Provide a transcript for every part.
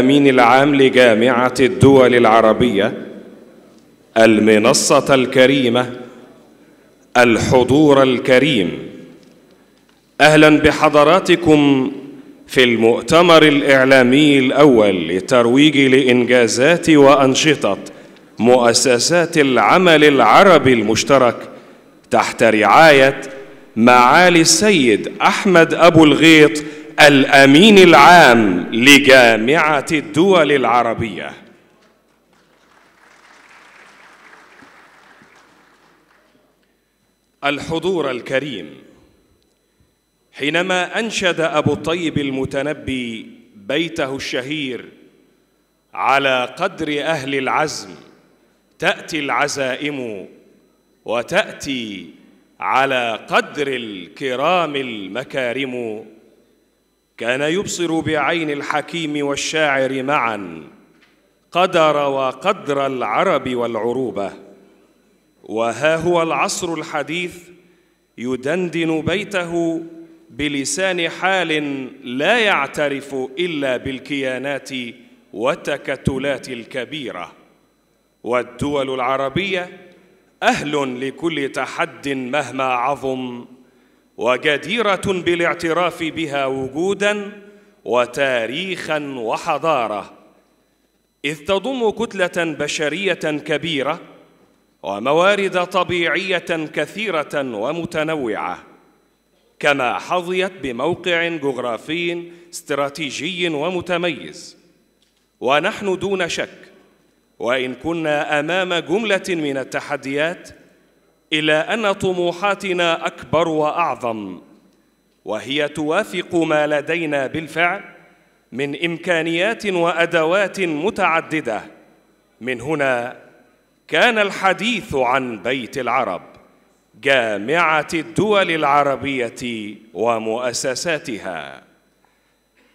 الامين العام لجامعه الدول العربيه المنصه الكريمه الحضور الكريم اهلا بحضراتكم في المؤتمر الاعلامي الاول للترويج لانجازات وانشطه مؤسسات العمل العربي المشترك تحت رعايه معالي السيد احمد ابو الغيط الامين العام لجامعه الدول العربيه الحضور الكريم حينما انشد ابو الطيب المتنبي بيته الشهير على قدر اهل العزم تاتي العزائم وتاتي على قدر الكرام المكارم كان يبصر بعين الحكيم والشاعر معا قدر وقدر العرب والعروبه وها هو العصر الحديث يدندن بيته بلسان حال لا يعترف الا بالكيانات والتكتلات الكبيره والدول العربيه اهل لكل تحد مهما عظم وجديرة بالاعتراف بها وجوداً وتاريخاً وحضارة إذ تضم كتلة بشرية كبيرة وموارد طبيعية كثيرة ومتنوعة كما حظيت بموقع جغرافي استراتيجي ومتميز ونحن دون شك وإن كنا أمام جملة من التحديات الى ان طموحاتنا اكبر واعظم وهي توافق ما لدينا بالفعل من امكانيات وادوات متعدده من هنا كان الحديث عن بيت العرب جامعه الدول العربيه ومؤسساتها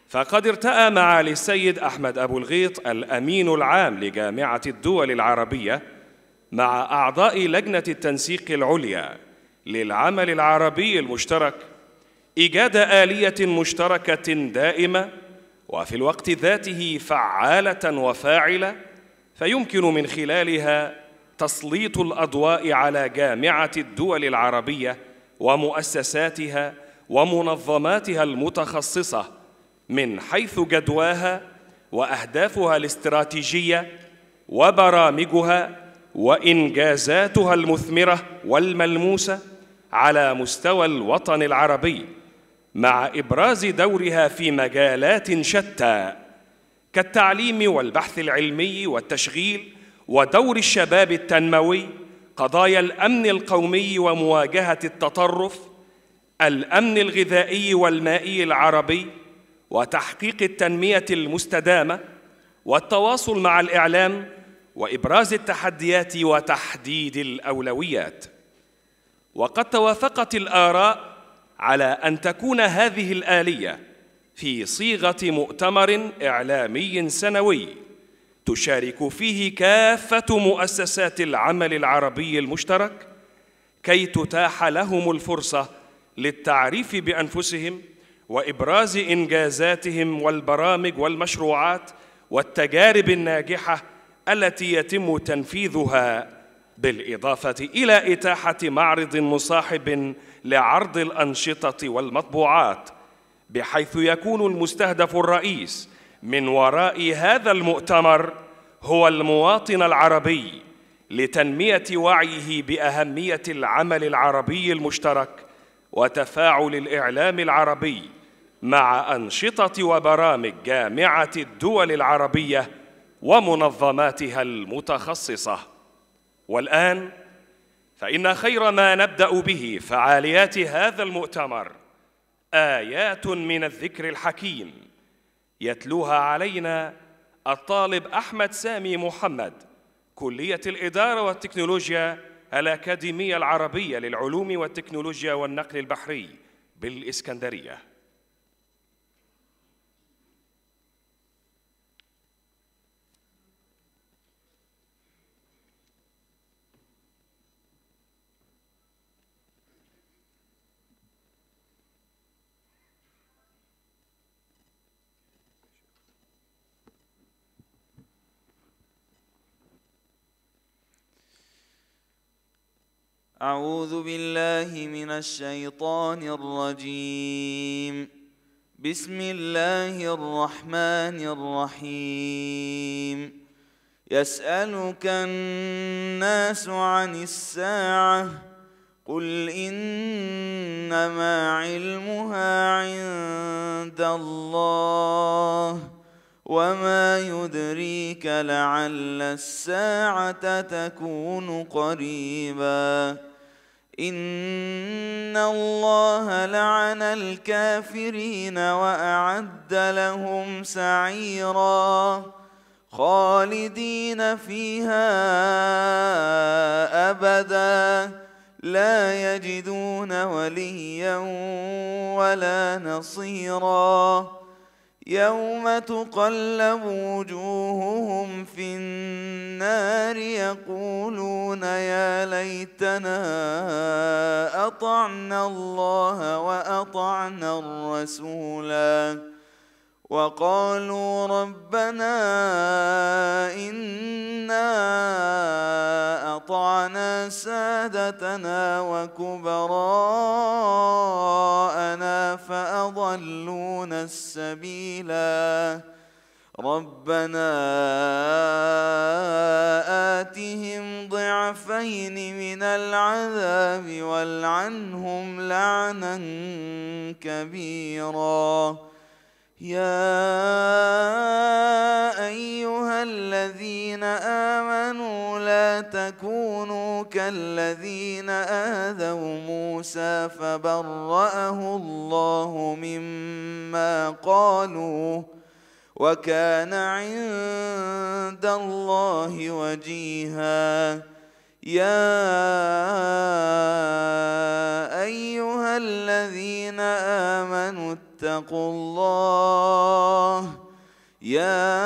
فقد ارتأى معالي السيد أحمد أبو الغيط الأمين العام لجامعة الدول العربية مع أعضاء لجنة التنسيق العليا للعمل العربي المشترك إيجاد آلية مشتركة دائمة وفي الوقت ذاته فعالة وفاعلة فيمكن من خلالها تسليط الأضواء على جامعة الدول العربية ومؤسساتها ومنظماتها المتخصصة من حيث جدواها وأهدافها الاستراتيجية وبرامجها وانجازاتها المثمره والملموسه على مستوى الوطن العربي مع ابراز دورها في مجالات شتى كالتعليم والبحث العلمي والتشغيل ودور الشباب التنموي قضايا الامن القومي ومواجهه التطرف الامن الغذائي والمائي العربي وتحقيق التنميه المستدامه والتواصل مع الاعلام وابراز التحديات وتحديد الاولويات وقد توافقت الاراء على ان تكون هذه الاليه في صيغه مؤتمر اعلامي سنوي تشارك فيه كافه مؤسسات العمل العربي المشترك كي تتاح لهم الفرصه للتعريف بانفسهم وابراز انجازاتهم والبرامج والمشروعات والتجارب الناجحه التي يتم تنفيذها بالإضافة إلى إتاحة معرض مصاحب لعرض الأنشطة والمطبوعات بحيث يكون المستهدف الرئيس من وراء هذا المؤتمر هو المواطن العربي لتنمية وعيه بأهمية العمل العربي المشترك وتفاعل الإعلام العربي مع أنشطة وبرامج جامعة الدول العربية ومنظماتها المتخصصه والان فان خير ما نبدا به فعاليات هذا المؤتمر ايات من الذكر الحكيم يتلوها علينا الطالب احمد سامي محمد كليه الاداره والتكنولوجيا الاكاديميه العربيه للعلوم والتكنولوجيا والنقل البحري بالاسكندريه أعوذ بالله من الشيطان الرجيم بسم الله الرحمن الرحيم يسألك الناس عن الساعة قل إنما علمها عند الله وما يدريك لعل الساعة تكون قريباً إن الله لعن الكافرين وأعد لهم سعيرا خالدين فيها أبدا لا يجدون وليا ولا نصيراً يوم تقلب وجوههم في النار يقولون يا ليتنا أطعنا الله وأطعنا الرسولا وقالوا ربنا إنا سادتنا وكبراءنا فأضلون السبيلا ربنا آتهم ضعفين من العذاب والعنهم لعنا كبيراً يا أيها الذين آمنوا لا تكونوا كالذين آذوا موسى فبرأه الله مما قالوا وكان عند الله وجيها يا أيها الذين آمنوا فاتقوا الله يا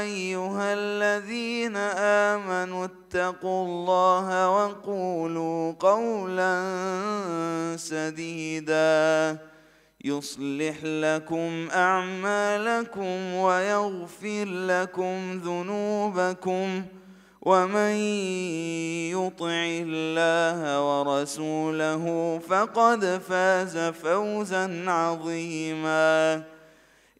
أيها الذين آمنوا اتقوا الله وقولوا قولا سديدا يصلح لكم أعمالكم ويغفر لكم ذنوبكم ۖ ومن يطع الله ورسوله فقد فاز فوزا عظيما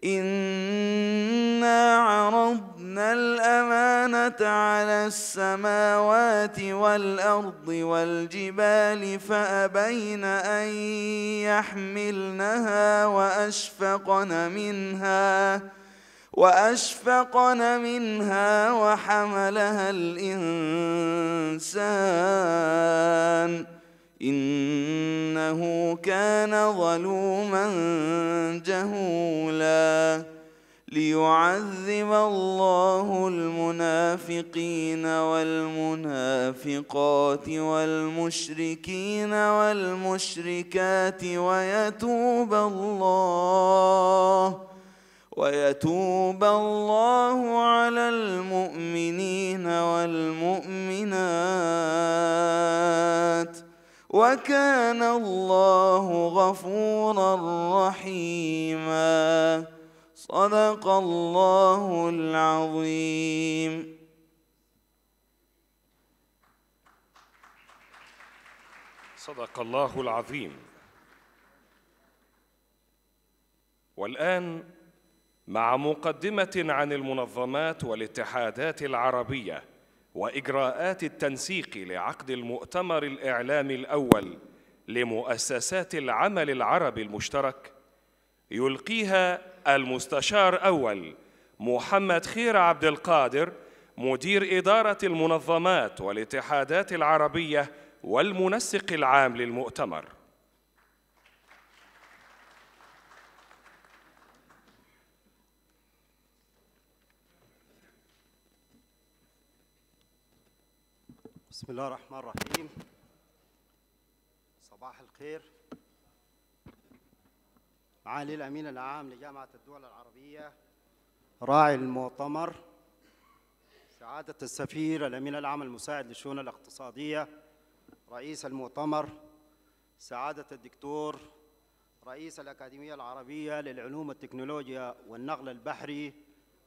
انا عرضنا الامانه على السماوات والارض والجبال فابين ان يحملنها واشفقن منها وأشفقن منها وحملها الإنسان إنه كان ظلوما جهولا ليعذب الله المنافقين والمنافقات والمشركين والمشركات ويتوب الله ويتوب الله على المؤمنين والمؤمنات وكان الله غفورا رحيما صدق الله العظيم صدق الله العظيم والان مع مقدمة عن المنظمات والاتحادات العربية وإجراءات التنسيق لعقد المؤتمر الإعلامي الأول لمؤسسات العمل العربي المشترك يلقيها المستشار أول محمد خير عبد القادر مدير إدارة المنظمات والاتحادات العربية والمنسق العام للمؤتمر بسم الله الرحمن الرحيم صباح الخير معالي الأمين العام لجامعة الدول العربية راعي المؤتمر سعادة السفير الأمين العام المساعد للشؤون الاقتصادية رئيس المؤتمر سعادة الدكتور رئيس الأكاديمية العربية للعلوم والتكنولوجيا والنقل البحري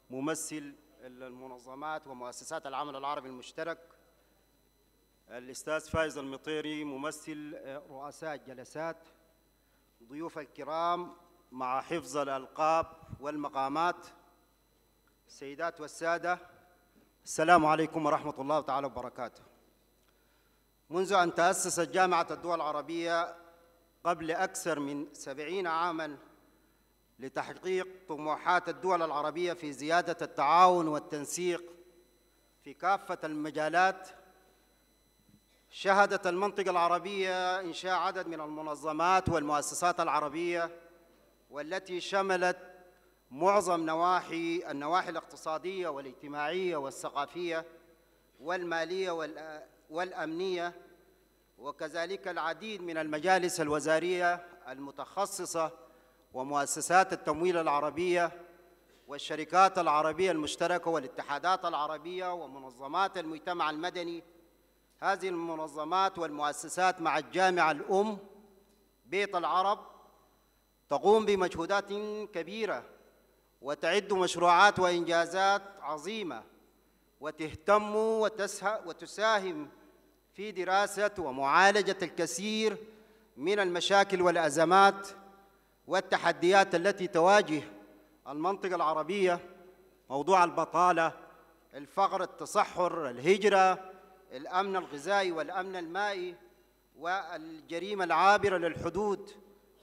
ممثل المنظمات ومؤسسات العمل العربي المشترك الأستاذ فايز المطيري ممثل آه، رؤساء الجلسات ضيوف الكرام مع حفظ الألقاب والمقامات السيدات والسادة السلام عليكم ورحمة الله تعالى وبركاته منذ أن تأسست جامعة الدول العربية قبل أكثر من سبعين عاماً لتحقيق طموحات الدول العربية في زيادة التعاون والتنسيق في كافة المجالات شهدت المنطقة العربية إنشاء عدد من المنظمات والمؤسسات العربية والتي شملت معظم نواحي النواحي الاقتصادية والاجتماعية والثقافية والمالية والأمنية وكذلك العديد من المجالس الوزارية المتخصصة ومؤسسات التمويل العربية والشركات العربية المشتركة والاتحادات العربية ومنظمات المجتمع المدني هذه المنظمات والمؤسسات مع الجامعة الأم بيت العرب تقوم بمجهودات كبيرة وتعد مشروعات وإنجازات عظيمة وتهتم وتساهم في دراسة ومعالجة الكثير من المشاكل والأزمات والتحديات التي تواجه المنطقة العربية موضوع البطالة الفقر التصحر الهجرة الأمن الغذائي والأمن المائي والجريمة العابرة للحدود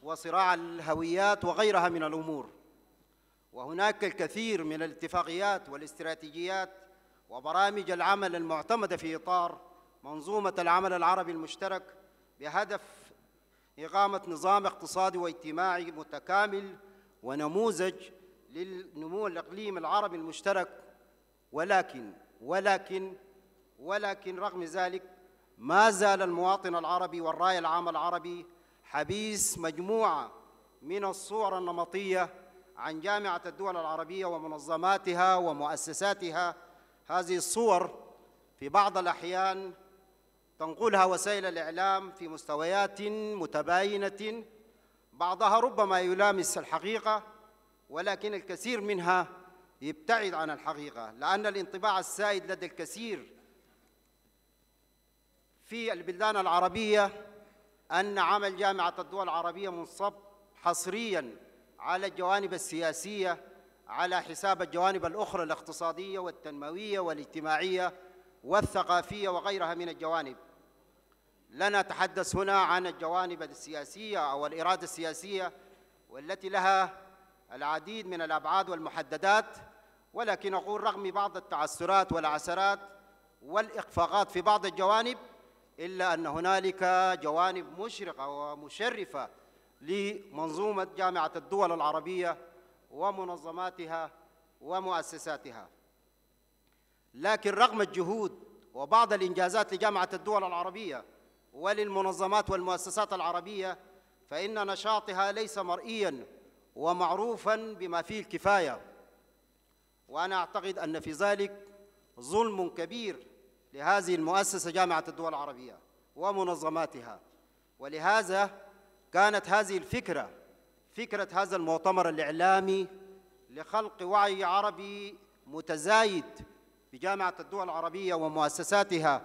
وصراع الهويات وغيرها من الأمور وهناك الكثير من الاتفاقيات والاستراتيجيات وبرامج العمل المعتمدة في إطار منظومة العمل العربي المشترك بهدف إقامة نظام اقتصادي واجتماعي متكامل ونموذج للنمو الإقليم العربي المشترك ولكن ولكن ولكن رغم ذلك ما زال المواطن العربي والرأي العام العربي حبيس مجموعة من الصور النمطية عن جامعة الدول العربية ومنظماتها ومؤسساتها هذه الصور في بعض الأحيان تنقلها وسائل الإعلام في مستويات متباينة بعضها ربما يلامس الحقيقة ولكن الكثير منها يبتعد عن الحقيقة لأن الانطباع السائد لدى الكثير في البلدان العربية أن عمل جامعة الدول العربية منصب حصرياً على الجوانب السياسية على حساب الجوانب الأخرى الاقتصادية والتنموية والاجتماعية والثقافية وغيرها من الجوانب لا نتحدث هنا عن الجوانب السياسية أو الإرادة السياسية والتي لها العديد من الأبعاد والمحددات ولكن أقول رغم بعض التعسرات والعسرات والإخفاقات في بعض الجوانب إلا أن هنالك جوانب مشرقة ومشرفة لمنظومة جامعة الدول العربية ومنظماتها ومؤسساتها لكن رغم الجهود وبعض الإنجازات لجامعة الدول العربية وللمنظمات والمؤسسات العربية فإن نشاطها ليس مرئياً ومعروفاً بما فيه الكفاية وأنا أعتقد أن في ذلك ظلم كبير لهذه المؤسسة جامعة الدول العربية ومنظماتها ولهذا كانت هذه الفكرة فكرة هذا المؤتمر الإعلامي لخلق وعي عربي متزايد بجامعة الدول العربية ومؤسساتها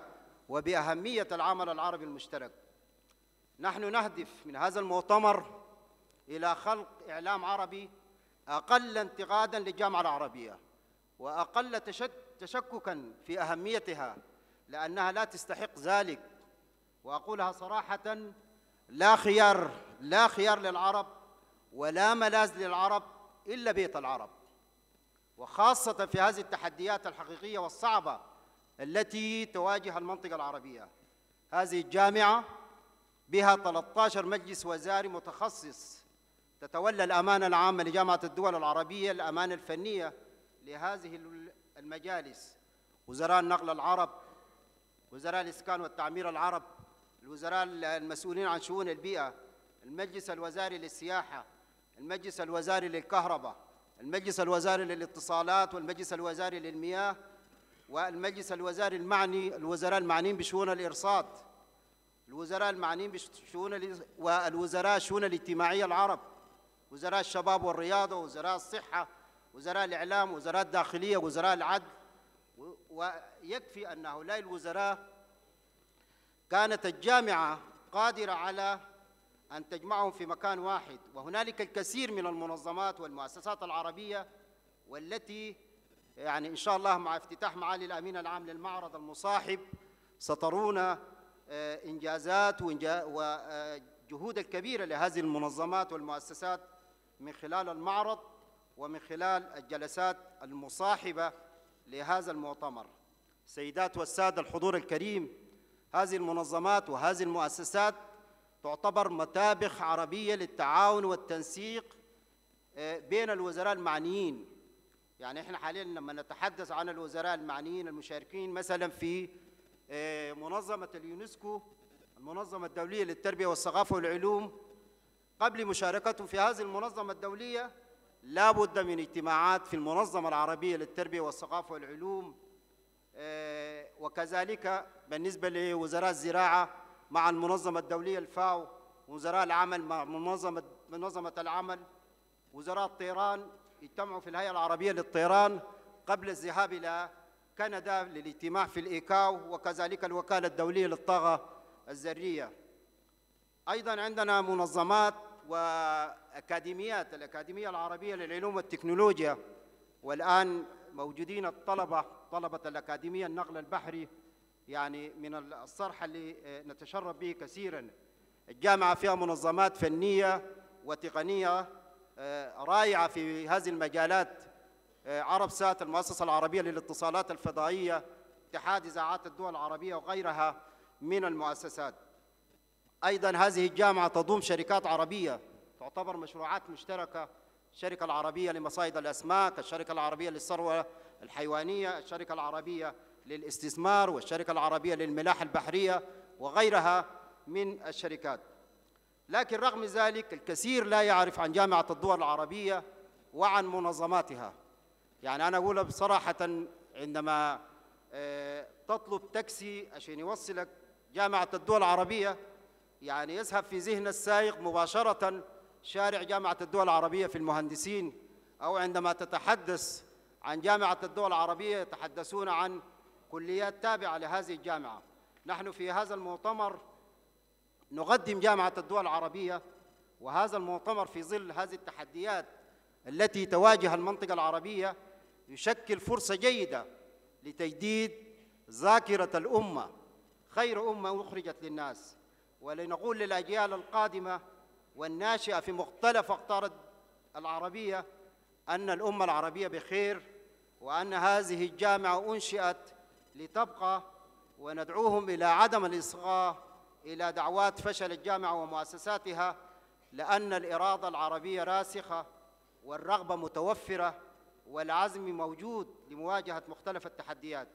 وبأهمية العمل العربي المشترك نحن نهدف من هذا المؤتمر إلى خلق إعلام عربي أقل انتقادا للجامعة العربية وأقل تشككا في أهميتها لأنها لا تستحق ذلك وأقولها صراحة لا خيار لا خيار للعرب ولا ملاذ للعرب إلا بيت العرب وخاصة في هذه التحديات الحقيقية والصعبة التي تواجه المنطقة العربية هذه الجامعة بها 13 مجلس وزاري متخصص تتولى الأمانة العامة لجامعة الدول العربية الأمانة الفنية لهذه المجالس وزراء النقل العرب وزراء الإسكان والتعمير العرب الوزراء المسؤولين عن شؤون البيئة المجلس الوزاري للسياحة المجلس الوزاري للكهرباء المجلس الوزاري للاتصالات والمجلس الوزاري للمياه والمجلس الوزاري المعني الوزراء المعنيين بشؤون الإرصاد الوزراء المعنيين بشؤون والوزراء الشؤون الاجتماعية العرب وزراء الشباب والرياضة وزراء الصحة وزراء الإعلام وزراء الداخلية وزراء العدل ويكفي أن هؤلاء الوزراء كانت الجامعة قادرة على أن تجمعهم في مكان واحد وهنالك الكثير من المنظمات والمؤسسات العربية والتي يعني إن شاء الله مع افتتاح معالي الأمين العام للمعرض المصاحب سترون آه، إنجازات وجهود الكبيرة لهذه المنظمات والمؤسسات من خلال المعرض ومن خلال الجلسات المصاحبة لهذا المؤتمر سيدات والسادة الحضور الكريم هذه المنظمات وهذه المؤسسات تعتبر متابخ عربية للتعاون والتنسيق آه، بين الوزراء المعنيين يعني احنا حاليا لما نتحدث عن الوزراء المعنيين المشاركين مثلا في آه، منظمة اليونسكو المنظمة الدولية للتربية والثقافة والعلوم قبل مشاركته في هذه المنظمة الدولية لا بد من اجتماعات في المنظمة العربية للتربية والثقافة والعلوم آه، وكذلك بالنسبة لوزراء الزراعة مع المنظمة الدولية الفاو وزراء العمل مع منظمة منظمة العمل وزراء الطيران اجتمعوا في الهيئة العربية للطيران قبل الذهاب إلى كندا للاجتماع في الإيكاو وكذلك الوكالة الدولية للطاقة الذرية أيضا عندنا منظمات وأكاديميات الأكاديمية العربية للعلوم والتكنولوجيا والآن موجودين الطلبة طلبة الأكاديمية النقل البحري يعني من الصرح اللي نتشرب به كثيرا الجامعة فيها منظمات فنية وتقنية آه، رائعة في هذه المجالات آه، عرب سات المؤسسة العربية للاتصالات الفضائية اتحاد إذاعات الدول العربية وغيرها من المؤسسات أيضا هذه الجامعة تضم شركات عربية تعتبر مشروعات مشتركة الشركة العربية لمصايد الأسماك الشركة العربية للثروة الحيوانية الشركة العربية للاستثمار والشركة العربية للملاحة البحرية وغيرها من الشركات لكن رغم ذلك الكثير لا يعرف عن جامعة الدول العربية وعن منظماتها يعني أنا أقول بصراحة عندما آه، تطلب تاكسي عشان يوصلك جامعة الدول العربية يعني يذهب في ذهن السائق مباشرة شارع جامعة الدول العربية في المهندسين أو عندما تتحدث عن جامعة الدول العربية يتحدثون عن كليات تابعة لهذه الجامعة نحن في هذا المؤتمر نقدم جامعة الدول العربية وهذا المؤتمر في ظل هذه التحديات التي تواجه المنطقة العربية يشكل فرصة جيدة لتجديد ذاكرة الأمة خير أمة أخرجت للناس ولنقول للأجيال القادمة والناشئة في مختلف أقطار العربية أن الأمة العربية بخير وأن هذه الجامعة أنشئت لتبقى وندعوهم إلى عدم الإصغاء إلى دعوات فشل الجامعة ومؤسساتها لأن الإرادة العربية راسخة والرغبة متوفرة والعزم موجود لمواجهة مختلف التحديات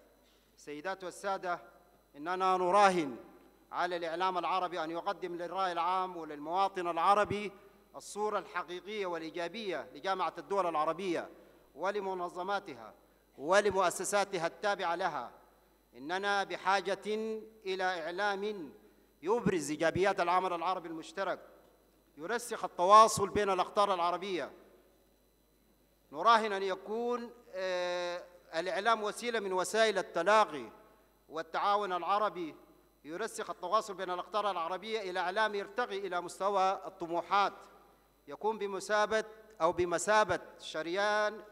سيدات والسادة إننا نراهن على الإعلام العربي أن يقدم للرأي العام وللمواطن العربي الصورة الحقيقية والإيجابية لجامعة الدول العربية ولمنظماتها ولمؤسساتها التابعة لها إننا بحاجة إلى إعلام يبرز إيجابيات العمل العربي المشترك يرسخ التواصل بين الأقطار العربية نراهن أن يكون آه، الإعلام وسيلة من وسائل التلاقي والتعاون العربي يرسخ التواصل بين الأقطار العربية إلى إعلام يرتقي إلى مستوى الطموحات يكون بمثابة أو بمثابة شريان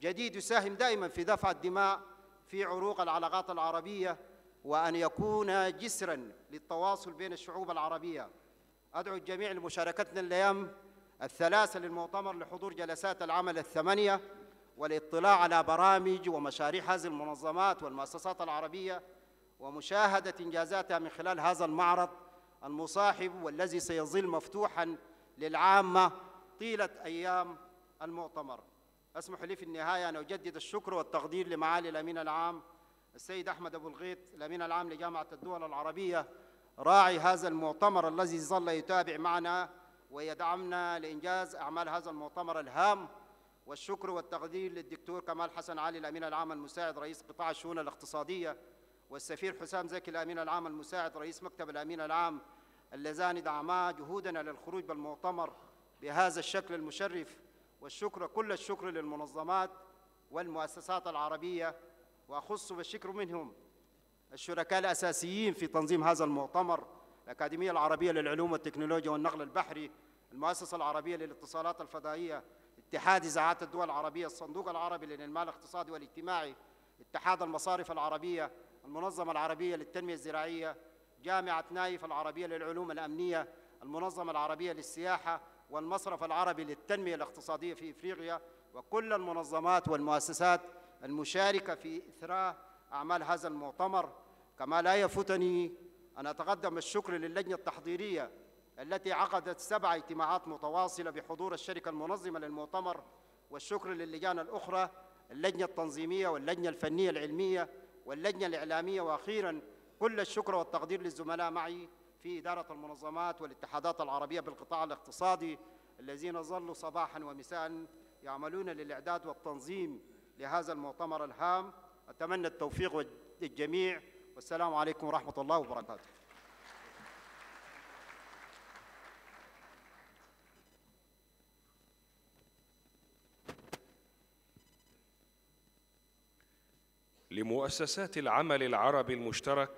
جديد يساهم دائما في دفع الدماء في عروق العلاقات العربية وأن يكون جسرا للتواصل بين الشعوب العربية أدعو الجميع لمشاركتنا الأيام الثلاثة للمؤتمر لحضور جلسات العمل الثمانية والاطلاع على برامج ومشاريع هذه المنظمات والمؤسسات العربية ومشاهدة إنجازاتها من خلال هذا المعرض المصاحب والذي سيظل مفتوحا للعامة طيلة أيام المؤتمر أسمح لي في النهاية أن أجدد الشكر والتقدير لمعالي الأمين العام السيد أحمد أبو الغيط الأمين العام لجامعة الدول العربية راعي هذا المؤتمر الذي ظل يتابع معنا ويدعمنا لإنجاز أعمال هذا المؤتمر الهام والشكر والتقدير للدكتور كمال حسن علي الأمين العام المساعد رئيس قطاع الشؤون الاقتصادية والسفير حسام زكي الأمين العام المساعد رئيس مكتب الأمين العام اللذان دعما جهودنا للخروج بالمؤتمر بهذا الشكل المشرف والشكر كل الشكر للمنظمات والمؤسسات العربية وأخص بالشكر منهم الشركاء الأساسيين في تنظيم هذا المؤتمر الأكاديمية العربية للعلوم والتكنولوجيا والنقل البحري المؤسسة العربية للاتصالات الفضائية اتحاد إذاعات الدول العربية الصندوق العربي للمال الاقتصادي والاجتماعي اتحاد المصارف العربية المنظمة العربية للتنمية الزراعية جامعة نايف العربية للعلوم الأمنية المنظمة العربية للسياحة والمصرف العربي للتنمية الاقتصادية في إفريقيا وكل المنظمات والمؤسسات المشاركة في إثراء أعمال هذا المؤتمر كما لا يفوتني أن أتقدم الشكر للجنة التحضيرية التي عقدت سبع اجتماعات متواصلة بحضور الشركة المنظمة للمؤتمر والشكر للجان الأخرى اللجنة التنظيمية واللجنة الفنية العلمية واللجنة الإعلامية وأخيرا كل الشكر والتقدير للزملاء معي في إدارة المنظمات والاتحادات العربية بالقطاع الاقتصادي الذين ظلوا صباحا ومساء يعملون للإعداد والتنظيم لهذا المؤتمر الهام أتمنى التوفيق للجميع والسلام عليكم ورحمة الله وبركاته لمؤسسات العمل العربي المشترك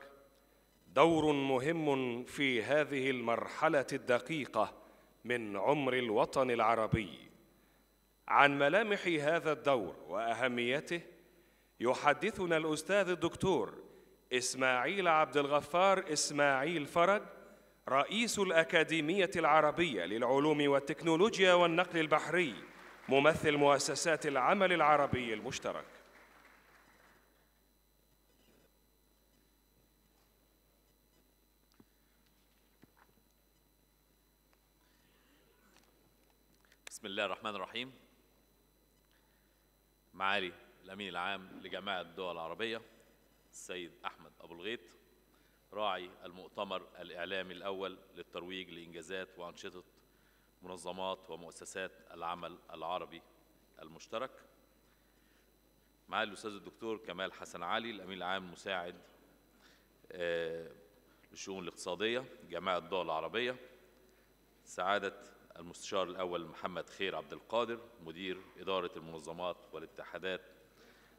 دور مهم في هذه المرحله الدقيقه من عمر الوطن العربي عن ملامح هذا الدور واهميته يحدثنا الاستاذ الدكتور اسماعيل عبد الغفار اسماعيل فرج رئيس الاكاديميه العربيه للعلوم والتكنولوجيا والنقل البحري ممثل مؤسسات العمل العربي المشترك بسم الله الرحمن الرحيم معالي الأمين العام لجامعة الدول العربية السيد أحمد أبو الغيط راعي المؤتمر الإعلامي الأول للترويج لإنجازات وأنشطة منظمات ومؤسسات العمل العربي المشترك معالي الأستاذ الدكتور كمال حسن علي الأمين العام المساعد آه، للشؤون الاقتصادية جامعة الدول العربية سعادة المستشار الأول محمد خير عبد القادر مدير إدارة المنظمات والاتحادات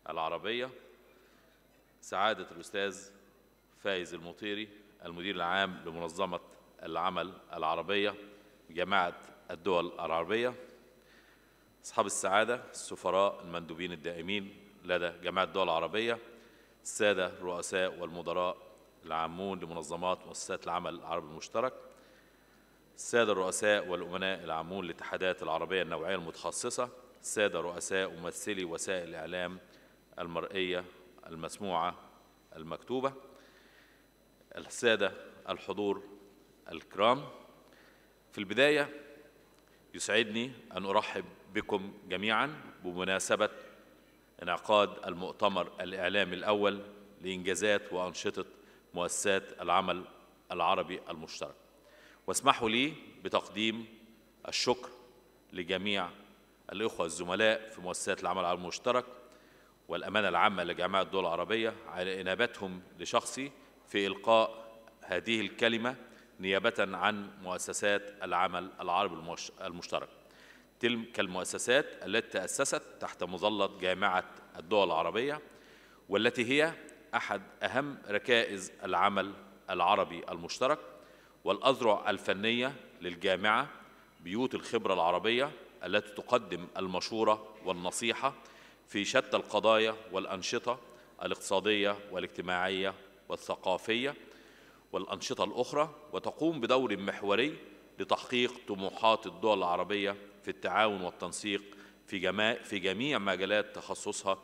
العربية سعادة الأستاذ فايز المطيري المدير العام لمنظمة العمل العربية جماعة الدول العربية أصحاب السعادة السفراء المندوبين الدائمين لدى جماعة الدول العربية السادة الرؤساء والمدراء العامون لمنظمات مؤسسات العمل العربي المشترك السادة الرؤساء والأمناء العامون للاتحادات العربية النوعية المتخصصة السادة رؤساء ممثلي وسائل الإعلام المرئية المسموعة المكتوبة السادة الحضور الكرام في البداية يسعدني أن أرحب بكم جميعا بمناسبة انعقاد المؤتمر الإعلامي الأول لإنجازات وأنشطة مؤسسات العمل العربي المشترك واسمحوا لي بتقديم الشكر لجميع الإخوة الزملاء في مؤسسات العمل على المشترك والأمانة العامة لجامعة الدول العربية على إنابتهم لشخصي في إلقاء هذه الكلمة نيابة عن مؤسسات العمل العربي المشترك تلك المؤسسات التي تأسست تحت مظلة جامعة الدول العربية والتي هي أحد أهم ركائز العمل العربي المشترك والأذرع الفنية للجامعة بيوت الخبرة العربية التي تقدم المشورة والنصيحة في شتى القضايا والأنشطة الاقتصادية والاجتماعية والثقافية والأنشطة الأخرى وتقوم بدور محوري لتحقيق طموحات الدول العربية في التعاون والتنسيق في جميع مجالات تخصصها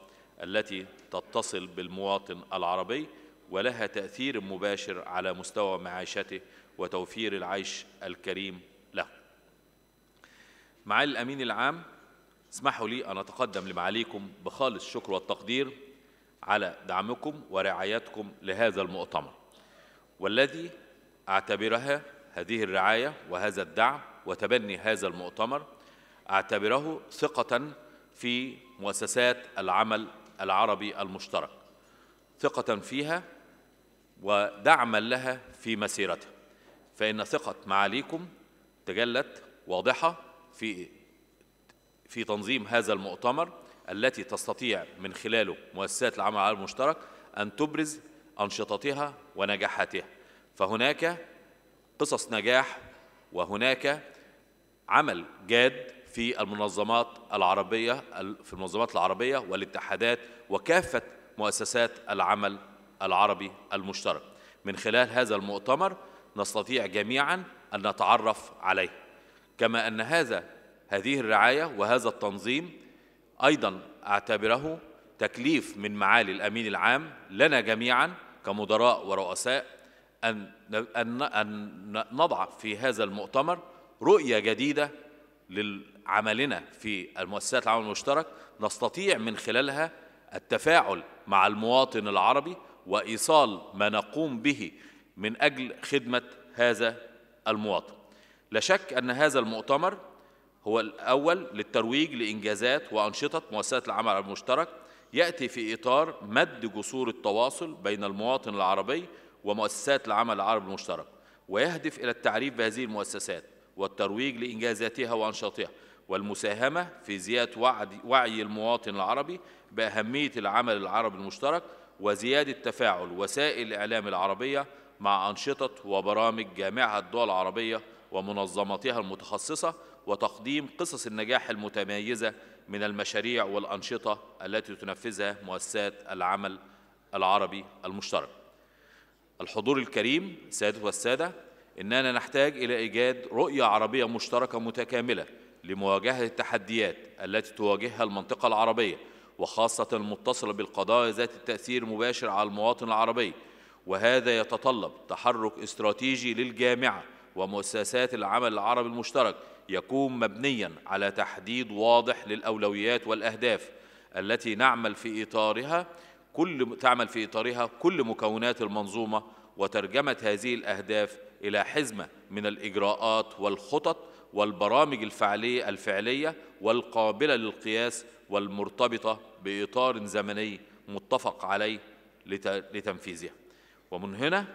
التي تتصل بالمواطن العربي ولها تأثير مباشر على مستوى معيشته وتوفير العيش الكريم له معالي الأمين العام اسمحوا لي أن أتقدم لمعاليكم بخالص الشكر والتقدير على دعمكم ورعايتكم لهذا المؤتمر والذي أعتبرها هذه الرعاية وهذا الدعم وتبني هذا المؤتمر أعتبره ثقة في مؤسسات العمل العربي المشترك ثقة فيها ودعما لها في مسيرتها فإن ثقة معاليكم تجلت واضحة في في تنظيم هذا المؤتمر التي تستطيع من خلاله مؤسسات العمل على المشترك أن تبرز أنشطتها ونجاحاتها فهناك قصص نجاح وهناك عمل جاد في المنظمات العربية في المنظمات العربية والاتحادات وكافة مؤسسات العمل العربي المشترك من خلال هذا المؤتمر نستطيع جميعا أن نتعرف عليه كما أن هذا هذه الرعاية وهذا التنظيم أيضا أعتبره تكليف من معالي الأمين العام لنا جميعا كمدراء ورؤساء أن أن نضع في هذا المؤتمر رؤية جديدة لعملنا في المؤسسات العامة المشترك نستطيع من خلالها التفاعل مع المواطن العربي وايصال ما نقوم به من اجل خدمه هذا المواطن لا شك ان هذا المؤتمر هو الاول للترويج لانجازات وانشطه مؤسسات العمل المشترك ياتي في اطار مد جسور التواصل بين المواطن العربي ومؤسسات العمل العربي المشترك ويهدف الى التعريف بهذه المؤسسات والترويج لانجازاتها وانشطتها والمساهمه في زياده وعي المواطن العربي باهميه العمل العربي المشترك وزيادة تفاعل وسائل الإعلام العربية مع أنشطة وبرامج جامعة الدول العربية ومنظماتها المتخصصة وتقديم قصص النجاح المتميزة من المشاريع والأنشطة التي تنفذها مؤسسات العمل العربي المشترك الحضور الكريم سادة والسادة إننا نحتاج إلى إيجاد رؤية عربية مشتركة متكاملة لمواجهة التحديات التي تواجهها المنطقة العربية وخاصة المتصلة بالقضايا ذات التأثير المباشر على المواطن العربي وهذا يتطلب تحرك استراتيجي للجامعة ومؤسسات العمل العربي المشترك يكون مبنيا على تحديد واضح للأولويات والأهداف التي نعمل في إطارها كل تعمل في إطارها كل مكونات المنظومة وترجمة هذه الأهداف إلى حزمة من الإجراءات والخطط والبرامج الفعلية الفعلية والقابلة للقياس والمرتبطة بإطار زمني متفق عليه لتنفيذها ومن هنا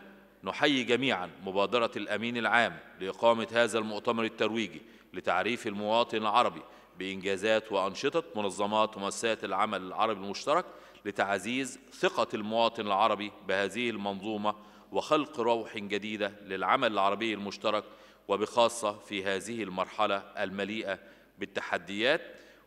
نحيي جميعا مبادرة الأمين العام لإقامة هذا المؤتمر الترويجي لتعريف المواطن العربي بإنجازات وأنشطة منظمات ومؤسسات العمل العربي المشترك لتعزيز ثقة المواطن العربي بهذه المنظومة وخلق روح جديدة للعمل العربي المشترك وبخاصة في هذه المرحلة المليئة بالتحديات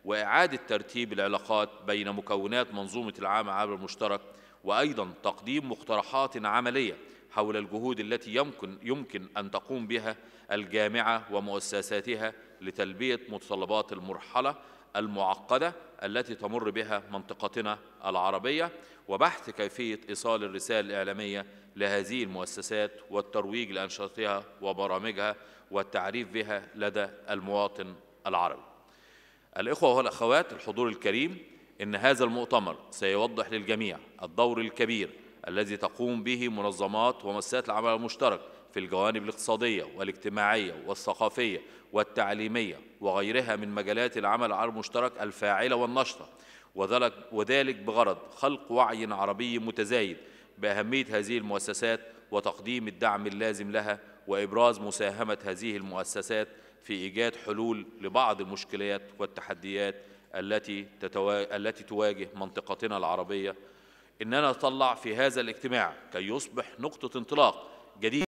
وإعادة ترتيب العلاقات بين مكونات منظومة العام عبر المشترك وأيضا تقديم مقترحات عملية حول الجهود التي يمكن, يمكن أن تقوم بها الجامعة ومؤسساتها لتلبية متطلبات المرحلة المعقدة التي تمر بها منطقتنا العربية وبحث كيفية إيصال الرسالة الإعلامية لهذه المؤسسات والترويج لأنشطتها وبرامجها والتعريف بها لدى المواطن العربي الإخوة والأخوات الحضور الكريم إن هذا المؤتمر سيوضح للجميع الدور الكبير الذي تقوم به منظمات ومؤسسات العمل المشترك في الجوانب الاقتصادية والاجتماعية والثقافية والتعليمية وغيرها من مجالات العمل على المشترك الفاعلة والنشطة وذلك, بغرض خلق وعي عربي متزايد بأهمية هذه المؤسسات وتقديم الدعم اللازم لها وإبراز مساهمة هذه المؤسسات في إيجاد حلول لبعض المشكلات والتحديات التي, تتوا... التي تواجه منطقتنا العربية إننا نطلع في هذا الاجتماع كي يصبح نقطة انطلاق جديدة